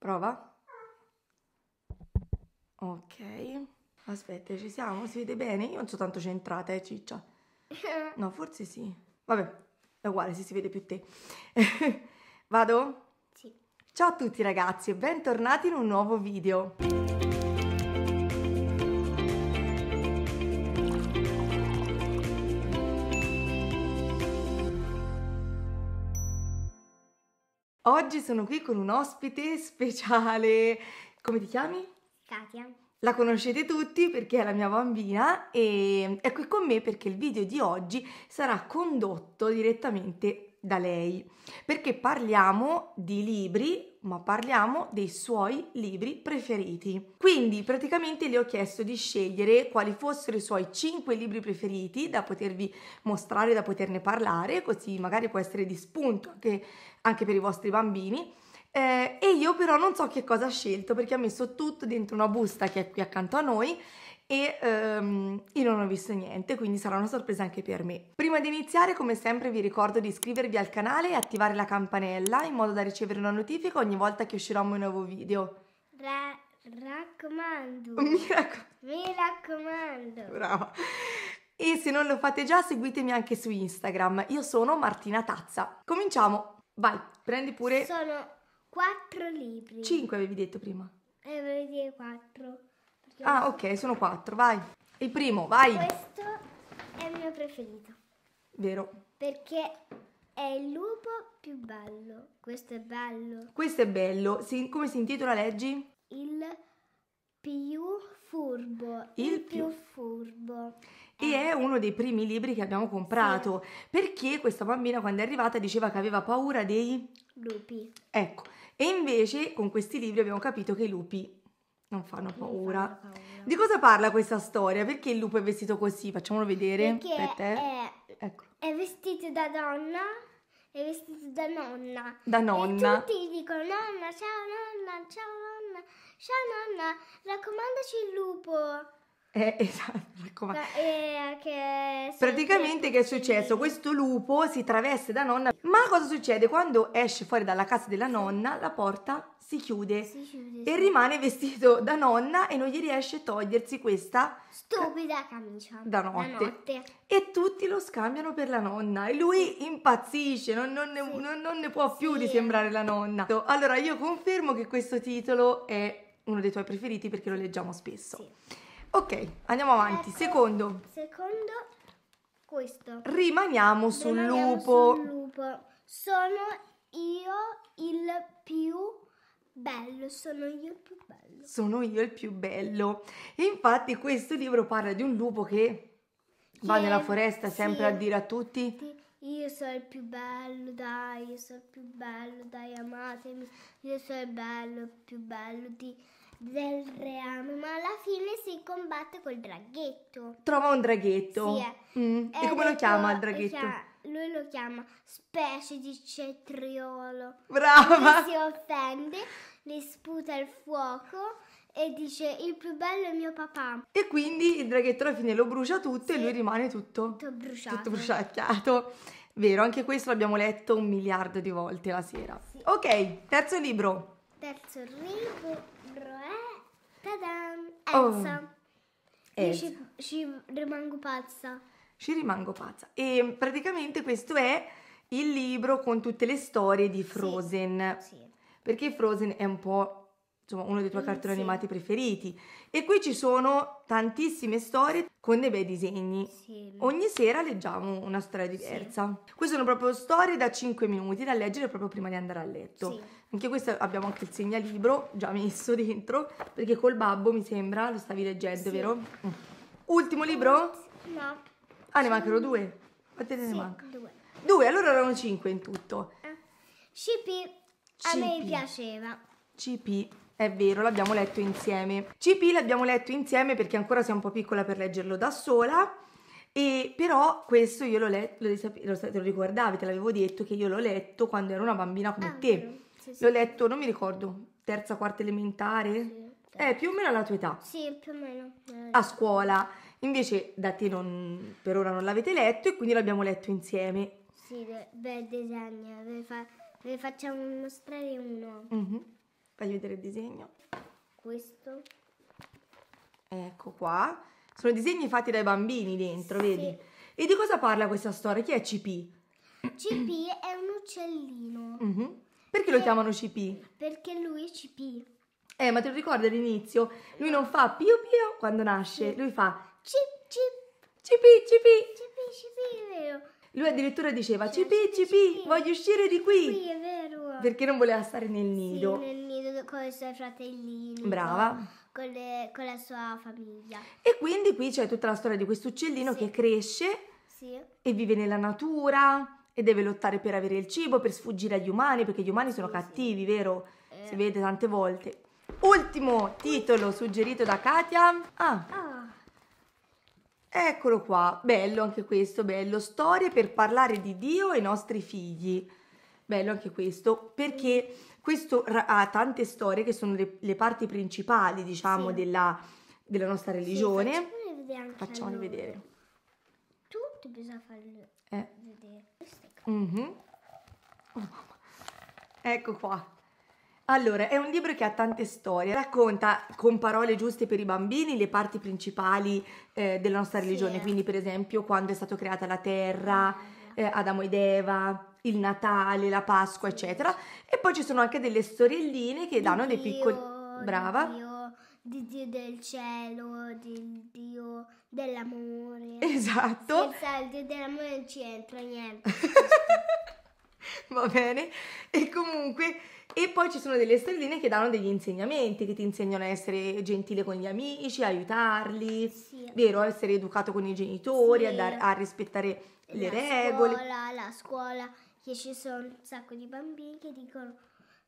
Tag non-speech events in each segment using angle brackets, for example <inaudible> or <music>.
Prova. Ok. Aspetta, ci siamo? Si vede bene? Io non so tanto centrata, eh, ciccia. <laughs> No, forse sì. Vabbè, è uguale se si vede più te. <laughs> Vado? Sì. Ciao a tutti ragazzi e bentornati in un nuovo video. Oggi sono qui con un ospite speciale. Come ti chiami? Katia. La conoscete tutti perché è la mia bambina e è qui con me perché il video di oggi sarà condotto direttamente da lei perché parliamo di libri ma parliamo dei suoi libri preferiti. Quindi praticamente le ho chiesto di scegliere quali fossero i suoi 5 libri preferiti da potervi mostrare, da poterne parlare, così magari può essere di spunto anche, anche per i vostri bambini. Eh, e io però non so che cosa ha scelto perché ha messo tutto dentro una busta che è qui accanto a noi e um, io non ho visto niente, quindi sarà una sorpresa anche per me. Prima di iniziare, come sempre, vi ricordo di iscrivervi al canale e attivare la campanella in modo da ricevere una notifica ogni volta che uscirò un nuovo video. Ra raccomando. Mi, raccom Mi raccomando. Brava. E se non lo fate già, seguitemi anche su Instagram. Io sono Martina Tazza. Cominciamo. Vai, prendi pure. Sono quattro libri. Cinque avevi detto prima. eh, volevo dire quattro. Ah, ok, sono quattro, vai. Il primo, vai. Questo è il mio preferito. Vero. Perché è il lupo più bello. Questo è bello. Questo è bello. Si, come si intitola, leggi? Il più furbo. Il, il più... più furbo. E ah. è uno dei primi libri che abbiamo comprato, sì. perché questa bambina quando è arrivata diceva che aveva paura dei lupi. Ecco, e invece con questi libri abbiamo capito che i lupi non fanno paura. paura. Di cosa parla questa storia? Perché il lupo è vestito così? Facciamolo vedere. Perché è, ecco. è vestito da donna è vestito da nonna. Da nonna. E tutti dicono nonna, ciao nonna, ciao nonna, ciao nonna, raccomandaci il lupo. Eh, <laughs> esatto, raccomando. Eh, che Praticamente che è successo? Questo lupo si traveste da nonna, ma cosa succede? Quando esce fuori dalla casa della nonna, la porta si chiude, si chiude e sì. rimane vestito da nonna e non gli riesce a togliersi questa stupida camicia da notte. da notte. E tutti lo scambiano per la nonna e lui impazzisce, non, non, ne, sì. non, non ne, può più sì. di sembrare la nonna. Allora io confermo che questo titolo è uno dei tuoi preferiti perché lo leggiamo spesso. Sì. Ok, andiamo avanti. Ecco, secondo. Secondo questo. Rimaniamo sul Rimaniamo lupo. Sul lupo. Sono io il più bello, sono io il più bello. Sono io il più bello. infatti questo libro parla di un lupo che, che va nella foresta sempre sì, a dire a tutti io sono il più bello, dai, io sono il più bello, dai, amatemi, io sono il bello, il più bello di del reame, ma alla fine si combatte col draghetto. Trova un draghetto? Sì. Eh. Mm. E eh, come lo chiama il draghetto? lui lo chiama specie di cetriolo. Brava! Lui si offende, le sputa il fuoco e dice il più bello è mio papà. E quindi il draghetto alla fine lo brucia tutto sì. e lui rimane tutto, tutto bruciato. Tutto bruciacchiato. Vero, anche questo l'abbiamo letto un miliardo di volte la sera. Sì. Ok, terzo libro terzo libro è... Eh. Tadam oh. Elsa! Oh. Io Ci, ci rimango pazza. Ci rimango pazza. E praticamente questo è il libro con tutte le storie di Frozen. Sì, sì. Perché Frozen è un po' insomma, uno dei tuoi mm, cartoni sì. animati preferiti. E qui ci sono tantissime storie con dei bei disegni. Sì. Ogni sera leggiamo una storia diversa. Sì. Queste sono proprio storie da 5 minuti da leggere proprio prima di andare a letto. Anche questo abbiamo anche il segnalibro già messo dentro, perché col babbo mi sembra lo stavi leggendo, sì. vero? Ultimo libro? No. Ah, ne mancano due? Quante ne, sì, ne mancano? Due. Due, allora erano cinque in tutto. Eh. CP, a me piaceva. CP, è vero, l'abbiamo letto insieme. CP l'abbiamo letto insieme perché ancora sei un po' piccola per leggerlo da sola. E però questo io l'ho letto, lo, lo, lo ricordavi, te l'avevo detto che io l'ho letto quando ero una bambina come ah, te. Vero sì, L'ho letto, non mi ricordo, terza, quarta elementare? Eh, più o meno alla tua età. Sì, più o meno. Eh. A scuola. Invece da te non, per ora non l'avete letto e quindi l'abbiamo letto insieme. Sì, bel disegno. Ve, fa, ve facciamo mostrare uno. Uh-huh. Fagli vedere il disegno. Questo. Ecco qua. Sono disegni fatti dai bambini dentro, sì. vedi? E di cosa parla questa storia? Chi è CP? CP è un uccellino. Uh-huh. Perché lo eh, chiamano CP? Perché lui è CP. Eh, ma te lo ricordi all'inizio? Lui non fa pio pio quando nasce, lui fa cip cip. Cipi cipi. Cipi cipi, è vero. Lui addirittura diceva cipi cipi, voglio uscire di qui. Sì, è vero. Perché non voleva stare nel nido. Sì, nel nido con i suoi fratellini. Brava. Con, le, con, la sua famiglia. E quindi qui c'è tutta la storia di questo uccellino sì. che cresce sì. e vive nella natura Sì e deve lottare per avere il cibo, per sfuggire agli umani, perché gli umani sono cattivi, vero? Eh. Si vede tante volte. Ultimo titolo suggerito da Katia. Ah. ah. Eccolo qua, bello anche questo, bello. Storie per parlare di Dio e i nostri figli. Bello anche questo, perché questo ha tante storie che sono le, le parti principali, diciamo, sì. della, della, nostra religione. Sì, facciamole vedere. Facciamole vedere. Tu devi fare eh. Mm -hmm. oh, ecco qua. Allora, è un libro che ha tante storie, racconta con parole giuste per i bambini le parti principali eh, della nostra religione, sì. Eh. quindi per esempio quando è stata creata la terra, eh, Adamo ed Eva, il Natale, la Pasqua, eccetera. E poi ci sono anche delle storielline che danno dei piccoli... Brava di Dio del cielo, di Dio dell'amore. Esatto. Senza il Dio dell'amore non ci entra niente. <laughs> Va bene. E comunque, e poi ci sono delle stelline che danno degli insegnamenti, che ti insegnano a essere gentile con gli amici, aiutarli, sì. vero? essere educato con i genitori, sì. a, dar, a, rispettare le la regole. Scuola, la scuola, che ci sono un sacco di bambini che dicono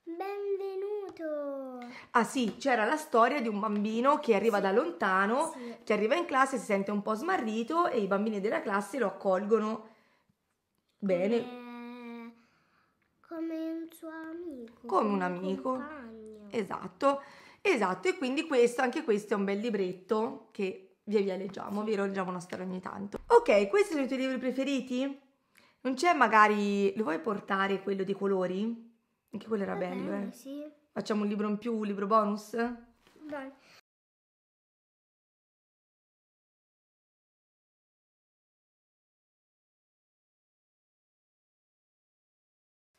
Benvenuto! Ah sì, c'era la storia di un bambino che arriva sì. da lontano, sì. che arriva in classe, si sente un po' smarrito e i bambini della classe lo accolgono bene. Come, come un suo amico. Come un, amico. Compagno. Esatto, esatto. E quindi questo, anche questo è un bel libretto che via via leggiamo, vi leggiamo una storia ogni tanto. Ok, questi sono i tuoi libri preferiti? Non c'è magari... Lo vuoi portare quello di colori? Anche quello era bello, eh, bello, eh. Sì. Facciamo un libro in più, un libro bonus? Dai.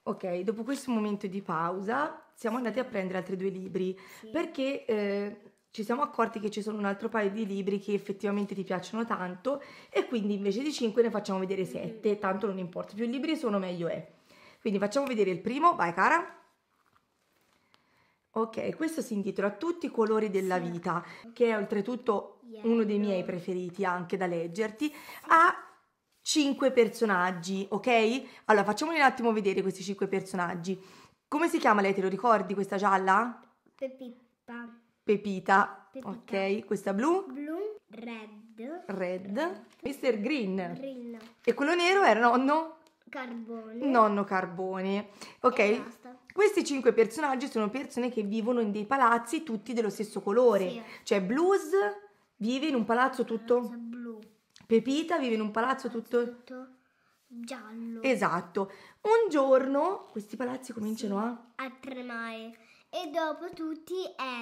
Ok, dopo questo momento di pausa siamo andati a prendere altri due libri sì. perché eh, ci siamo accorti che ci sono un altro paio di libri che effettivamente ti piacciono tanto e quindi invece di cinque ne facciamo vedere 7, tanto non importa, più libri sono meglio è. Quindi facciamo vedere il primo, vai cara. Ok, questo si intitola Tutti i colori della vita, che è oltretutto uno dei miei preferiti anche da leggerti. Ha cinque personaggi, ok? Allora facciamoli un attimo vedere questi cinque personaggi. Come si chiama lei? Te lo ricordi questa gialla? Pepita. Pepita. Pepita. Ok, questa blu? Blu, red. Red. red. Mr. Green. Green. E quello nero era nonno? Carbone. Nonno Carbone. Ok. Questi cinque personaggi sono persone che vivono in dei palazzi tutti dello stesso colore. Sì. Cioè Blues vive in un palazzo tutto blu. Pepita vive in un palazzo tutto, tutto giallo. Esatto. Un giorno questi palazzi cominciano sì, a a tremare e dopo tutti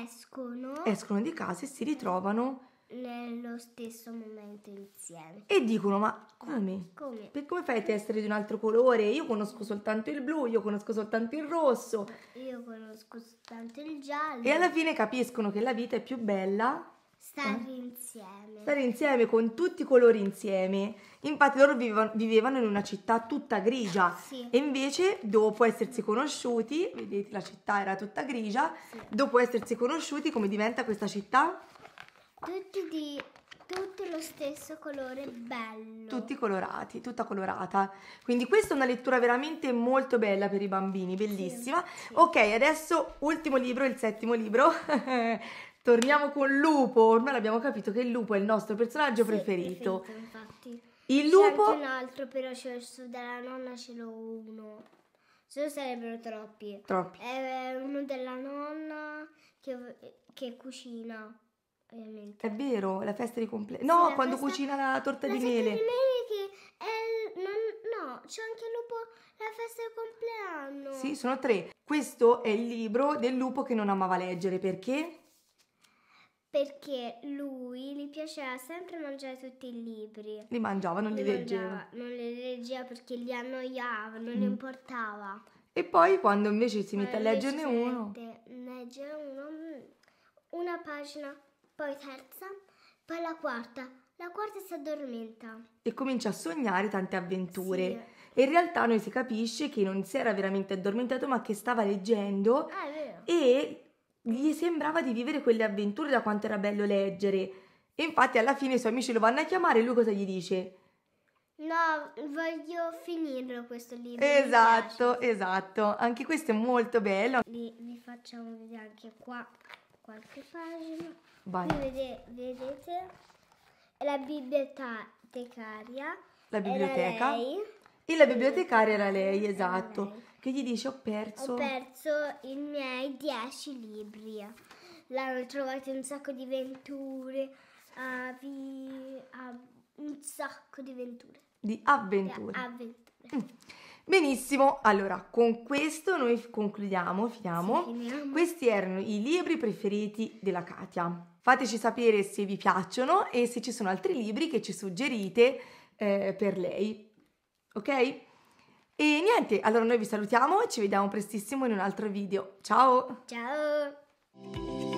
escono. Escono di casa e si ritrovano nello stesso momento insieme. E dicono, ma come? Come? Per come fai a essere di un altro colore? Io conosco soltanto il blu, io conosco soltanto il rosso. Io conosco soltanto il giallo. E alla fine capiscono che la vita è più bella Stare eh? insieme. Stare insieme con tutti i colori insieme. Infatti loro vivevano, vivevano in una città tutta grigia sì. e invece dopo essersi conosciuti, vedete la città era tutta grigia, sì. dopo essersi conosciuti come diventa questa città? Tutti di tutto lo stesso colore bello. Tutti colorati, tutta colorata. Quindi questa è una lettura veramente molto bella per i bambini, bellissima. Sì, sì. Ok, adesso ultimo libro, il settimo libro. <laughs> Torniamo con Lupo. Ormai abbiamo capito che il lupo è il nostro personaggio sì, preferito. preferito infatti. Il lupo... C'è un altro, però c'è della nonna ce l'ho uno. Se no sarebbero troppi. Troppi. È uno della nonna che, che cucina ovviamente. È vero, la festa di compleanno. No, sì, quando festa... cucina la torta la di mele. La festa di miele che è... Non... No, c'è anche il lupo, la festa di compleanno. Sì, sono tre. Questo è il libro del lupo che non amava leggere, perché? Perché lui gli piaceva sempre mangiare tutti i libri. Li mangiava, non li, li leggeva. non li leggeva perché li annoiava, non mm. gli importava. E poi quando invece si mette a leggerne uno... Leggere uno mm, una pagina poi terza, poi la quarta. La quarta si addormenta. E comincia a sognare tante avventure. Sì. E in realtà noi si capisce che non si era veramente addormentato, ma che stava leggendo. Ah, è vero. E gli sembrava di vivere quelle avventure da quanto era bello leggere. E infatti alla fine i suoi amici lo vanno a chiamare e lui cosa gli dice? No, voglio finirlo questo libro. Esatto, esatto. Anche questo è molto bello. Vi, vi facciamo vedere anche qua qualche pagina. Vai. Vede, vedete, è la bibliotecaria. La biblioteca? E la bibliotecaria era lei, esatto. lei. Che gli dice ho perso... Ho perso i miei dieci libri. L'hanno trovato un sacco di avventure. Uh, vi, uh, un sacco di avventure. Di avventure. Di avventure. Benissimo, allora con questo noi concludiamo, finiamo. Sì, Questi erano i libri preferiti della Katia. Fateci sapere se vi piacciono e se ci sono altri libri che ci suggerite eh, per lei. Ok? E niente, allora noi vi salutiamo e ci vediamo prestissimo in un altro video. Ciao! Ciao!